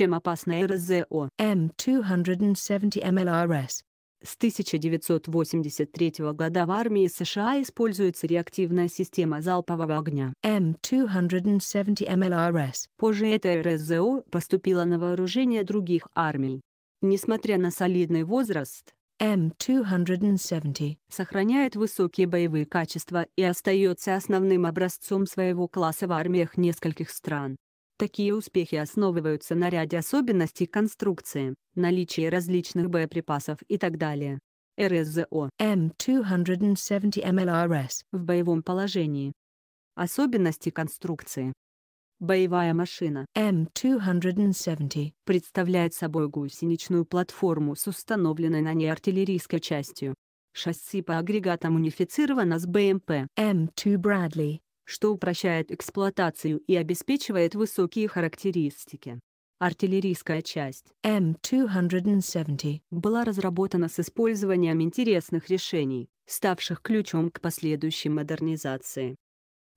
чем опасное РЗО М270 МЛРС. С 1983 года в армии США используется реактивная система залпового огня М270 МЛРС. Позже эта РЗО поступила на вооружение других армий. Несмотря на солидный возраст, М270 сохраняет высокие боевые качества и остается основным образцом своего класса в армиях нескольких стран. Такие успехи основываются на ряде особенностей конструкции, наличии различных боеприпасов и так далее. РСЗО М270 МЛРС в боевом положении. Особенности конструкции. Боевая машина М270 представляет собой гусеничную платформу с установленной на ней артиллерийской частью. Шасси по агрегатам унифицировано с БМП М2 Брэдли что упрощает эксплуатацию и обеспечивает высокие характеристики. Артиллерийская часть М270 была разработана с использованием интересных решений, ставших ключом к последующей модернизации.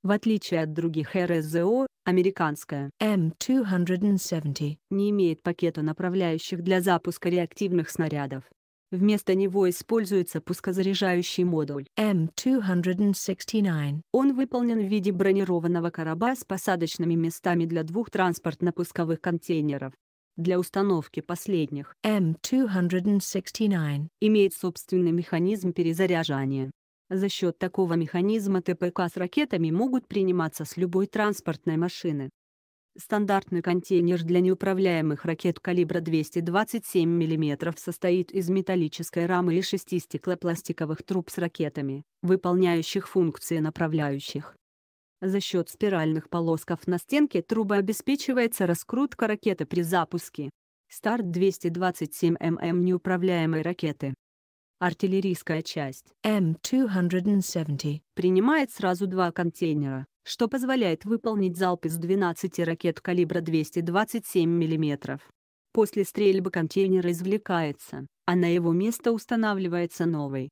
В отличие от других РСЗО, американская М270 не имеет пакета направляющих для запуска реактивных снарядов. Вместо него используется пускозаряжающий модуль m 269 Он выполнен в виде бронированного корабля с посадочными местами для двух транспортно-пусковых контейнеров. Для установки последних m 269 имеет собственный механизм перезаряжания. За счет такого механизма ТПК с ракетами могут приниматься с любой транспортной машины. Стандартный контейнер для неуправляемых ракет калибра 227 мм состоит из металлической рамы и шести стеклопластиковых труб с ракетами, выполняющих функции направляющих. За счет спиральных полосков на стенке трубы обеспечивается раскрутка ракеты при запуске. Старт 227 мм неуправляемой ракеты. Артиллерийская часть m 270 принимает сразу два контейнера что позволяет выполнить залп из 12 ракет калибра 227 мм. После стрельбы контейнер извлекается, а на его место устанавливается новый.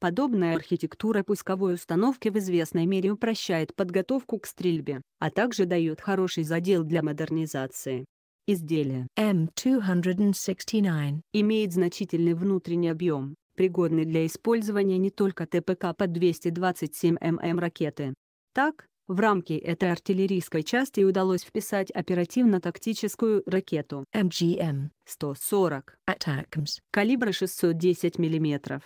Подобная архитектура пусковой установки в известной мере упрощает подготовку к стрельбе, а также дает хороший задел для модернизации. Изделие М269 имеет значительный внутренний объем, пригодный для использования не только ТПК под 227 мм ракеты. Так, в рамки этой артиллерийской части удалось вписать оперативно-тактическую ракету mgm 140 калибра 610 мм.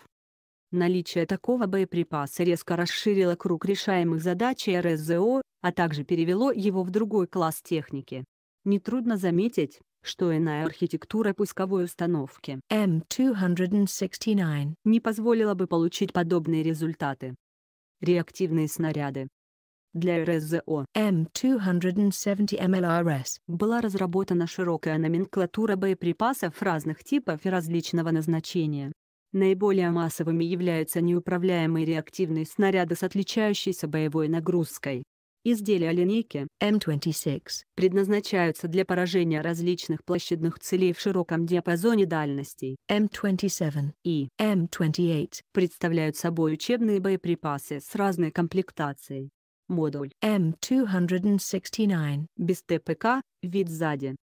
Наличие такого боеприпаса резко расширило круг решаемых задач РСЗО, а также перевело его в другой класс техники. Нетрудно заметить, что иная архитектура пусковой установки m 269 не позволила бы получить подобные результаты. Реактивные снаряды для РЗО М270МЛРС была разработана широкая номенклатура боеприпасов разных типов и различного назначения. Наиболее массовыми являются неуправляемые реактивные снаряды с отличающейся боевой нагрузкой. Изделия линейки М26 предназначаются для поражения различных площадных целей в широком диапазоне дальностей. М27 и М28 представляют собой учебные боеприпасы с разной комплектацией. Модуль М269 без ТПК, вид сзади.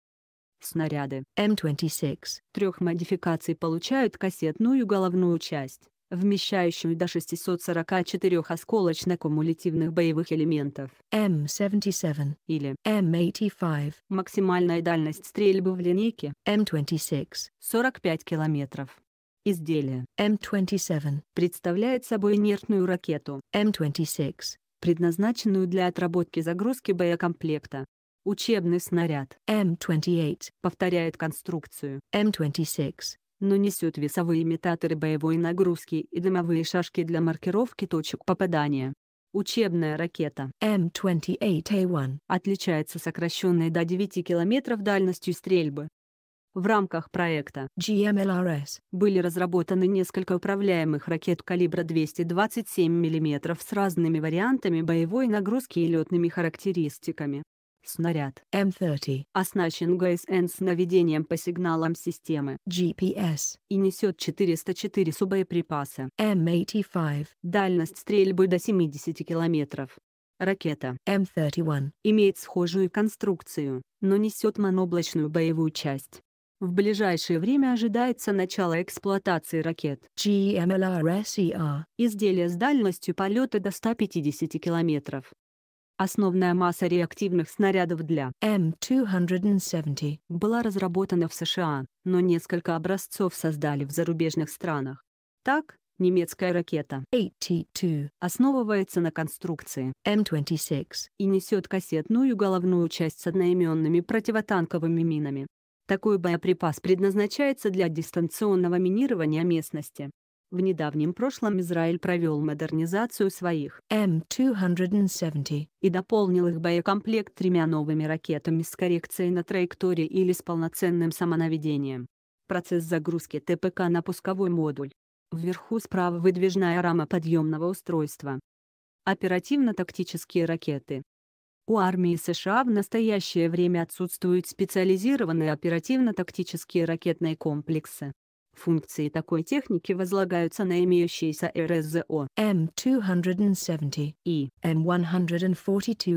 Снаряды М26 трех модификаций получают кассетную головную часть, вмещающую до 644 осколочно-кумулятивных боевых элементов М77 или М85. Максимальная дальность стрельбы в линейке М26 45 километров. Изделие М27 представляет собой инертную ракету М26 предназначенную для отработки загрузки боекомплекта. Учебный снаряд М-28 повторяет конструкцию М-26, но несет весовые имитаторы боевой нагрузки и дымовые шашки для маркировки точек попадания. Учебная ракета М-28А1 отличается сокращенной до 9 км дальностью стрельбы, в рамках проекта GMLRS были разработаны несколько управляемых ракет калибра 227 мм с разными вариантами боевой нагрузки и летными характеристиками. Снаряд М30 оснащен ГСН с наведением по сигналам системы GPS и несет 404 субоеприпаса М85. Дальность стрельбы до 70 км. Ракета М31 имеет схожую конструкцию, но несет моноблочную боевую часть. В ближайшее время ожидается начало эксплуатации ракет GMLRSER, изделия с дальностью полета до 150 км. Основная масса реактивных снарядов для М270 была разработана в США, но несколько образцов создали в зарубежных странах. Так, немецкая ракета AT-2 основывается на конструкции М26 и несет кассетную головную часть с одноименными противотанковыми минами. Такой боеприпас предназначается для дистанционного минирования местности. В недавнем прошлом Израиль провел модернизацию своих М270 и дополнил их боекомплект тремя новыми ракетами с коррекцией на траектории или с полноценным самонаведением. Процесс загрузки ТПК на пусковой модуль. Вверху справа выдвижная рама подъемного устройства. Оперативно-тактические ракеты у армии США в настоящее время отсутствуют специализированные оперативно-тактические ракетные комплексы. Функции такой техники возлагаются на имеющиеся РСЗО М270 и М142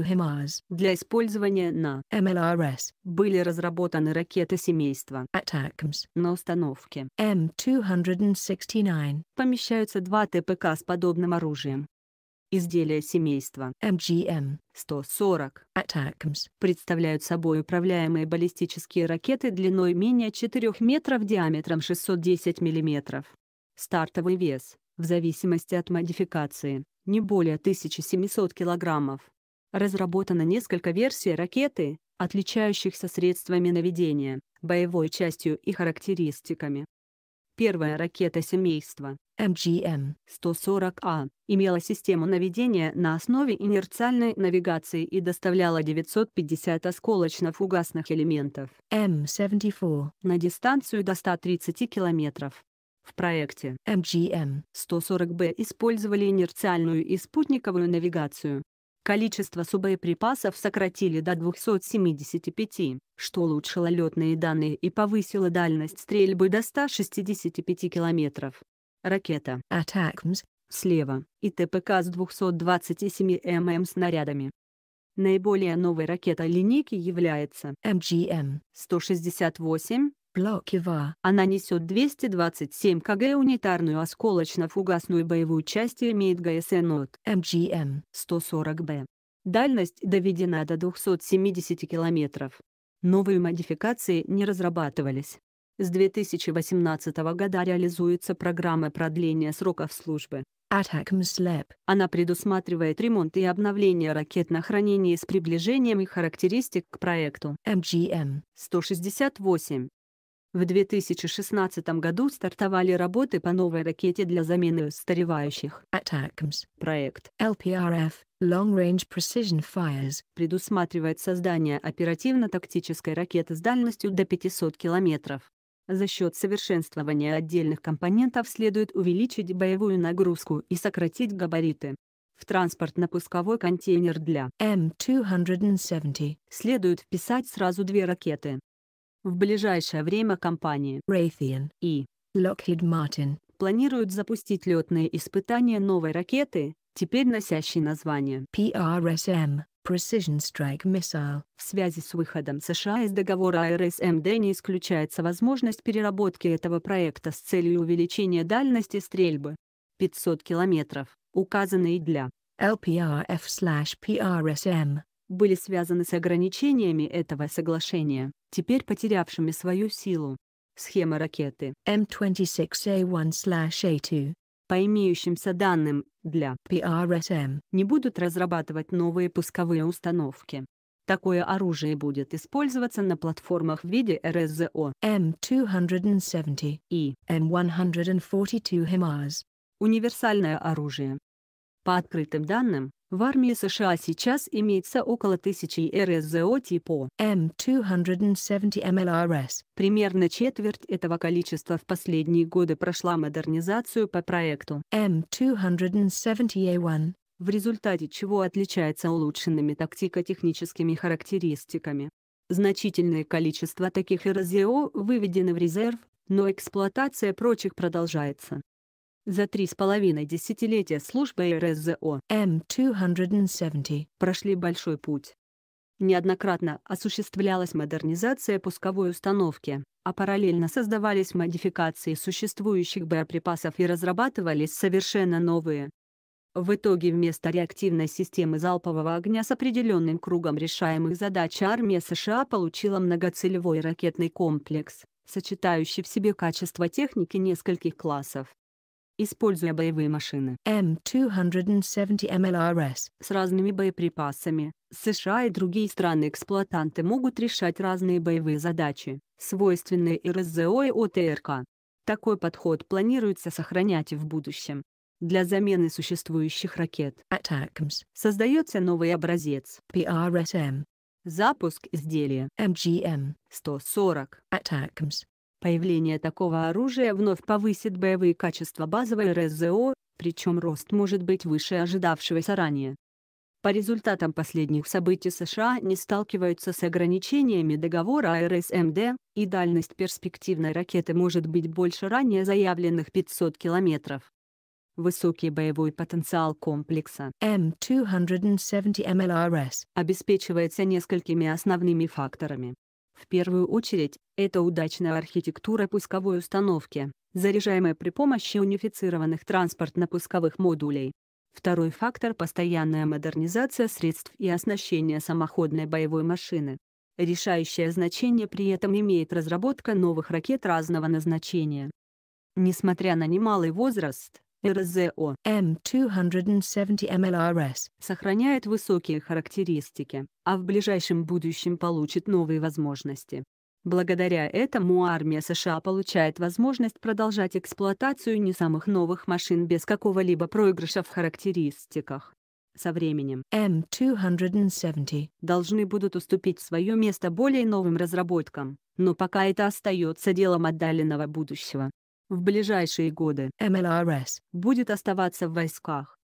HIMARS. Для использования на МЛРС были разработаны ракеты семейства ATACMS. На установке М269 помещаются два ТПК с подобным оружием. Изделия семейства MGM-140 Атакамс представляют собой управляемые баллистические ракеты длиной менее 4 метров диаметром 610 мм. Стартовый вес, в зависимости от модификации, не более 1700 кг. Разработано несколько версий ракеты, отличающихся средствами наведения, боевой частью и характеристиками. Первая ракета семейства MGM-140А имела систему наведения на основе инерциальной навигации и доставляла 950 осколочно-фугасных элементов m 74 на дистанцию до 130 километров. В проекте MGM-140B использовали инерциальную и спутниковую навигацию, Количество субоеприпасов сократили до 275, что улучшило летные данные и повысило дальность стрельбы до 165 километров. Ракета «Атакмс» слева и ТПК с 227 мм снарядами. Наиболее новой ракетой линейки является МГМ-168, Плокива. Она несет 227 кг унитарную осколочно-фугасную боевую часть и имеет ГСН от МГМ 140Б. Дальность доведена до 270 км. Новые модификации не разрабатывались. С 2018 года реализуется программа продления сроков службы. ATACMS Она предусматривает ремонт и обновление ракет на хранение с приближением и характеристик к проекту мгм 168. В 2016 году стартовали работы по новой ракете для замены устаревающих. ATACMS проект LPRF Long Range Precision Fires предусматривает создание оперативно-тактической ракеты с дальностью до 500 км. За счет совершенствования отдельных компонентов следует увеличить боевую нагрузку и сократить габариты. В транспортно-пусковой контейнер для М270 следует вписать сразу две ракеты в ближайшее время компании Raytheon и Lockheed Martin планируют запустить летные испытания новой ракеты, теперь носящей название PRSM Precision Strike Missile. В связи с выходом США из договора РСМД не исключается возможность переработки этого проекта с целью увеличения дальности стрельбы 500 километров, указанные для LPRF/PRSM, были связаны с ограничениями этого соглашения теперь потерявшими свою силу. Схема ракеты m 26 a 1 a 2 по имеющимся данным для PRSM не будут разрабатывать новые пусковые установки. Такое оружие будет использоваться на платформах в виде РСЗО m 270 и m 142 HIMARS. Универсальное оружие. По открытым данным, в армии США сейчас имеется около 1000 РСЗО типа m 270 MLRS. Примерно четверть этого количества в последние годы прошла модернизацию по проекту m 270 a 1 в результате чего отличается улучшенными тактико-техническими характеристиками. Значительное количество таких РЗО выведено в резерв, но эксплуатация прочих продолжается. За три с половиной десятилетия службы РСЗО М270 прошли большой путь. Неоднократно осуществлялась модернизация пусковой установки, а параллельно создавались модификации существующих боеприпасов и разрабатывались совершенно новые. В итоге вместо реактивной системы залпового огня с определенным кругом решаемых задач армия США получила многоцелевой ракетный комплекс, сочетающий в себе качество техники нескольких классов используя боевые машины m 270 mlrs с разными боеприпасами. США и другие страны-эксплуатанты могут решать разные боевые задачи, свойственные РСЗО и ОТРК. Такой подход планируется сохранять и в будущем. Для замены существующих ракет ATACMS создается новый образец PRSM. Запуск изделия MGM 140 ATACMS Появление такого оружия вновь повысит боевые качества базовой РСЗО, причем рост может быть выше ожидавшегося ранее. По результатам последних событий США не сталкиваются с ограничениями договора РСМД, и дальность перспективной ракеты может быть больше ранее заявленных 500 километров. Высокий боевой потенциал комплекса m 270 MLRS обеспечивается несколькими основными факторами. В первую очередь, это удачная архитектура пусковой установки, заряжаемая при помощи унифицированных транспортно-пусковых модулей. Второй фактор – постоянная модернизация средств и оснащение самоходной боевой машины. Решающее значение при этом имеет разработка новых ракет разного назначения. Несмотря на немалый возраст, РЗО М270MLRS сохраняет высокие характеристики, а в ближайшем будущем получит новые возможности. Благодаря этому армия США получает возможность продолжать эксплуатацию не самых новых машин без какого-либо проигрыша в характеристиках. Со временем М270 должны будут уступить свое место более новым разработкам, но пока это остается делом отдаленного будущего в ближайшие годы МЛРС будет оставаться в войсках.